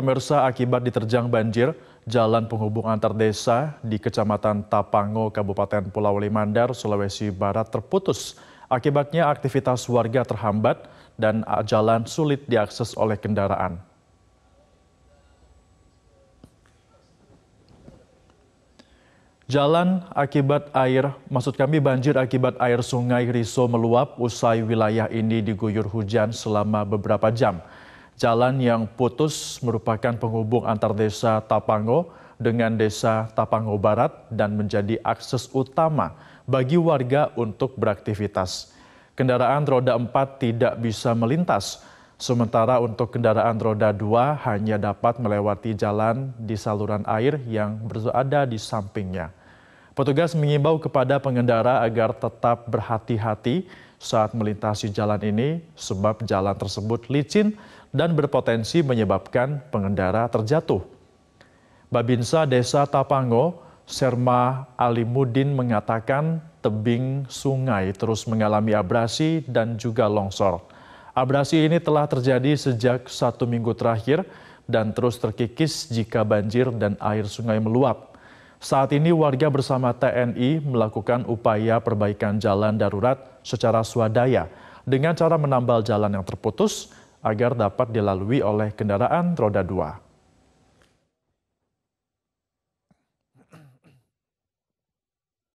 Pemirsa akibat diterjang banjir, jalan penghubung antar desa di Kecamatan Tapango, Kabupaten Pulau Limandar, Sulawesi Barat terputus. Akibatnya aktivitas warga terhambat dan jalan sulit diakses oleh kendaraan. Jalan akibat air, maksud kami banjir akibat air sungai Riso meluap usai wilayah ini diguyur hujan selama beberapa jam. Jalan yang putus merupakan penghubung antar desa Tapango dengan desa Tapango Barat dan menjadi akses utama bagi warga untuk beraktivitas. Kendaraan roda 4 tidak bisa melintas, sementara untuk kendaraan roda 2 hanya dapat melewati jalan di saluran air yang berada di sampingnya. Petugas mengimbau kepada pengendara agar tetap berhati-hati saat melintasi jalan ini sebab jalan tersebut licin dan berpotensi menyebabkan pengendara terjatuh. Babinsa Desa Tapango, Serma Alimudin mengatakan tebing sungai terus mengalami abrasi dan juga longsor. Abrasi ini telah terjadi sejak satu minggu terakhir dan terus terkikis jika banjir dan air sungai meluap. Saat ini warga bersama TNI melakukan upaya perbaikan jalan darurat secara swadaya dengan cara menambal jalan yang terputus agar dapat dilalui oleh kendaraan roda dua.